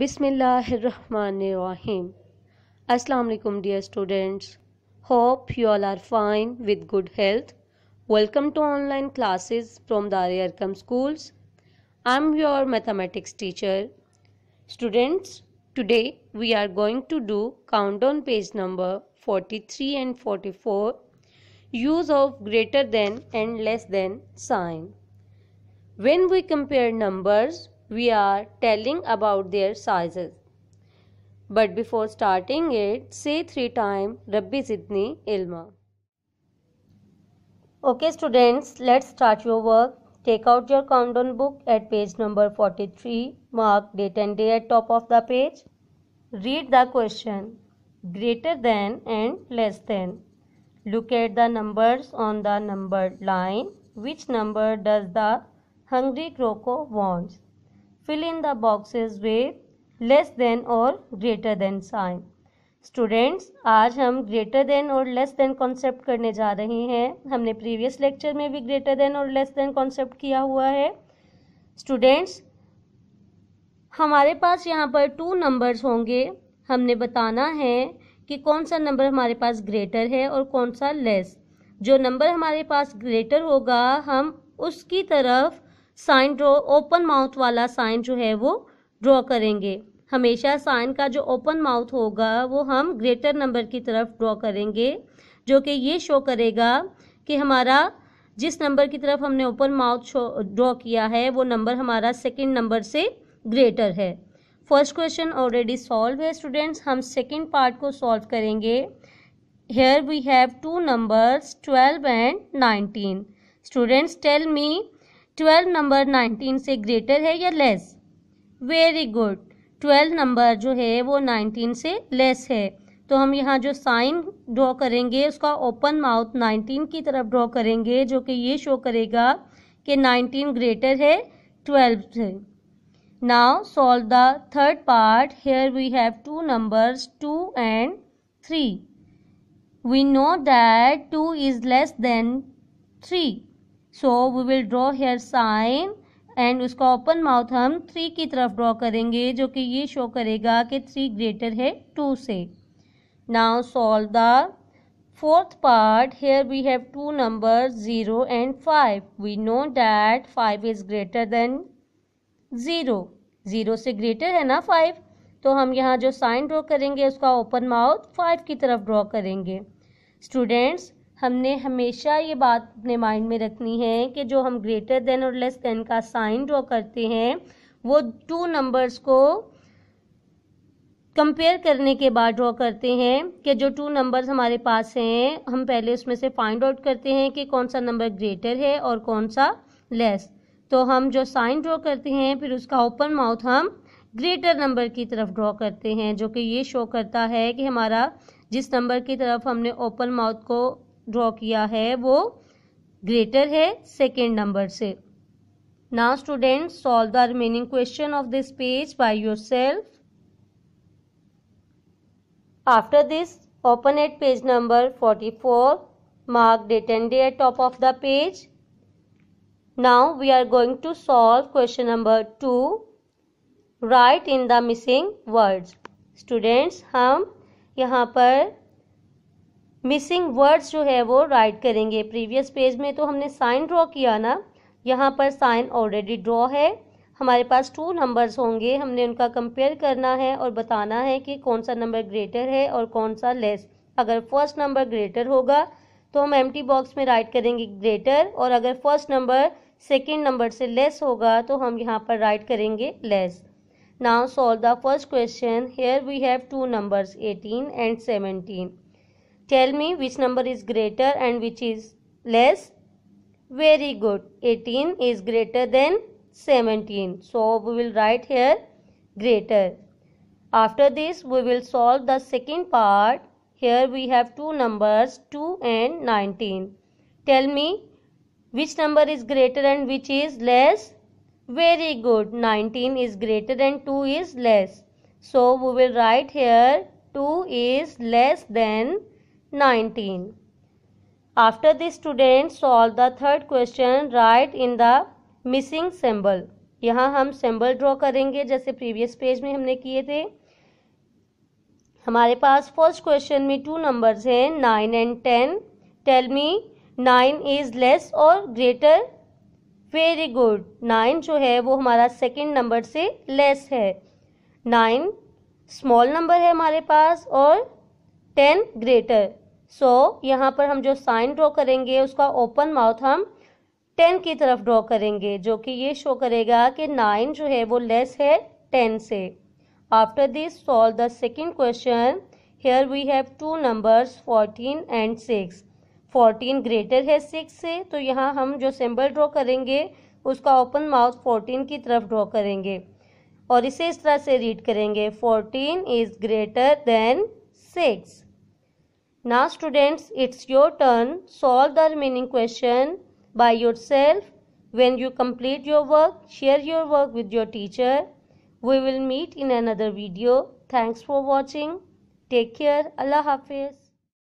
Bismillahirrahmanirrahim. Assalamu alaikum dear students. Hope you all are fine with good health. Welcome to online classes from Daria Arkam Schools. I'm your mathematics teacher. Students, today we are going to do countdown page number 43 and 44 use of greater than and less than sign. When we compare numbers we are telling about their sizes. But before starting it, say three times Rabbi Zidni Ilma. Okay students, let's start your work. Take out your countdown book at page number 43. Mark date and day at top of the page. Read the question greater than and less than. Look at the numbers on the numbered line. Which number does the hungry croco wants? fill in the boxes with less than और greater than sign students आज हम greater than और less than concept करने जा रहे हैं हमने previous lecture में भी ग्रेटर देन और लेस देन कॉन्सेप्ट किया हुआ है स्टूडेंट्स हमारे पास यहाँ पर टू नंबर्स होंगे हमने बताना है कि कौन सा नंबर हमारे पास ग्रेटर है और कौन सा लेस जो नंबर हमारे पास ग्रेटर होगा हम उसकी तरफ साइन ड्रॉ ओपन माउथ वाला साइन जो है वो ड्रॉ करेंगे हमेशा साइन का जो ओपन माउथ होगा वो हम ग्रेटर नंबर की तरफ ड्रॉ करेंगे जो कि ये शो करेगा कि हमारा जिस नंबर की तरफ हमने ओपन माउथ ड्रॉ किया है वो नंबर हमारा सेकेंड नंबर से ग्रेटर है फर्स्ट क्वेश्चन ऑलरेडी सॉल्व है स्टूडेंट्स हम सेकेंड पार्ट को सॉल्व करेंगे here we have two numbers twelve and nineteen students tell me twelve number nineteen से ग्रेटर है या less very good twelve number जो है वो नाइनटीन से लेस है तो हम यहाँ जो साइन ड्रॉ करेंगे उसका ओपन माउथ नाइनटीन की तरफ ड्रॉ करेंगे जो कि ये शो करेगा कि नाइनटीन ग्रेटर है ट्वेल्व से now solve the third part here we have two numbers two and three we know that two is less than three so we will draw here sign and उसका open mouth हम three की तरफ draw करेंगे जो कि ये show करेगा कि थ्री ग्रेटर है टू से now solve the fourth part here we have two number zero and five we know that five is greater than zero zero से ग्रेटर है ना फाइव तो हम यहाँ जो साइन ड्रॉ करेंगे उसका ओपन माउथ फाइव की तरफ ड्रॉ करेंगे स्टूडेंट्स हमने हमेशा ये बात अपने माइंड में रखनी है कि जो हम ग्रेटर देन और लेस देन का साइन ड्रॉ करते हैं वो टू नंबर्स को कंपेयर करने के बाद ड्रॉ करते हैं कि जो टू नंबर्स हमारे पास हैं हम पहले उसमें से फाइंड आउट करते हैं कि कौन सा नंबर ग्रेटर है और कौन सा लेस तो हम जो साइन ड्रॉ करते हैं फिर उसका ओपन माउथ हम ग्रेटर नंबर की तरफ ड्रॉ करते हैं जो कि ये शो करता है कि हमारा जिस नंबर की तरफ हमने ओपन माउथ को ड्रॉ किया है वो ग्रेटर है सेकेंड नंबर से now student solve the remaining question of this page by self after this open at page number forty four mark date and day at top of the page now we are going to solve question number two write in the missing words students हम यहाँ पर missing words जो है वो right करेंगे previous page में तो हमने साइन ड्रॉ किया ना यहाँ पर साइन ऑलरेडी ड्रॉ है हमारे पास टू नंबर्स होंगे हमने उनका कंपेयर करना है और बताना है कि कौन सा नंबर ग्रेटर है और कौन सा लेस अगर फर्स्ट नंबर ग्रेटर होगा तो हम एम बॉक्स में राइट करेंगे ग्रेटर और अगर फर्स्ट नंबर सेकेंड नंबर से लेस होगा तो हम यहाँ पर राइट करेंगे less now solve the first question here we have two numbers eighteen and seventeen Tell me which number is greater and which is less. Very good. 18 is greater than 17. So we will write here greater. After this we will solve the second part. Here we have two numbers 2 and 19. Tell me which number is greater and which is less. Very good. 19 is greater than 2 is less. So we will write here 2 is less than nineteen after the student solve the third question write in the missing symbol यहाँ हम symbol draw करेंगे जैसे previous page में हमने किए थे हमारे पास फर्स्ट क्वेश्चन में टू नंबर्स हैं nine and ten tell me nine is less और ग्रेटर वेरी गुड नाइन जो है वो हमारा सेकेंड नंबर से लेस है नाइन स्मॉल नंबर है हमारे पास और टेन ग्रेटर सो so, यहाँ पर हम जो साइन ड्रॉ करेंगे उसका ओपन माउथ हम टेन की तरफ ड्रॉ करेंगे जो कि ये शो करेगा कि नाइन जो है वो लेस है टेन से after this solve the second question here we have two numbers fourteen and six fourteen greater है सिक्स से तो यहाँ हम जो सिंबल ड्रॉ करेंगे उसका ओपन माउथ फोर्टीन की तरफ ड्रॉ करेंगे और इसे इस तरह से रीड करेंगे fourteen is greater than six Now students, it's your turn. Solve the remaining question by yourself. When you complete your work, share your work with your teacher. We will meet in another video. Thanks for watching. Take care. Allah Hafiz.